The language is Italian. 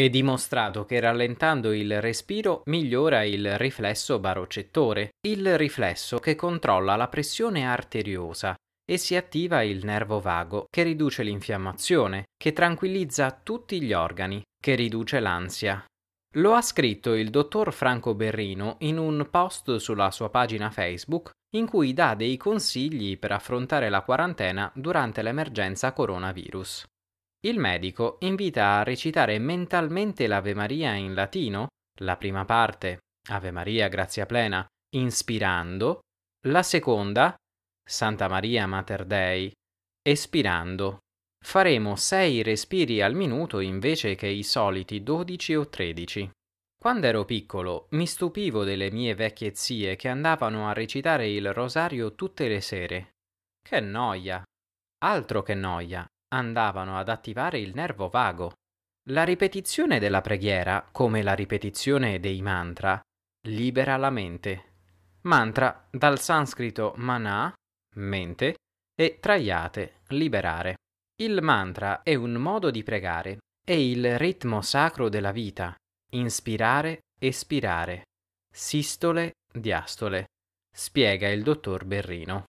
È dimostrato che rallentando il respiro migliora il riflesso barocettore, il riflesso che controlla la pressione arteriosa e si attiva il nervo vago che riduce l'infiammazione, che tranquillizza tutti gli organi, che riduce l'ansia. Lo ha scritto il dottor Franco Berrino in un post sulla sua pagina Facebook in cui dà dei consigli per affrontare la quarantena durante l'emergenza coronavirus. Il medico invita a recitare mentalmente l'Ave Maria in latino, la prima parte, Ave Maria grazia plena, inspirando, la seconda, Santa Maria Mater Dei, espirando. Faremo sei respiri al minuto invece che i soliti dodici o tredici. Quando ero piccolo mi stupivo delle mie vecchie zie che andavano a recitare il rosario tutte le sere. Che noia! Altro che noia, andavano ad attivare il nervo vago. La ripetizione della preghiera, come la ripetizione dei mantra, libera la mente. Mantra dal sanscrito mana, mente, e traiate, liberare. Il mantra è un modo di pregare, è il ritmo sacro della vita, inspirare, espirare, sistole, diastole, spiega il dottor Berrino.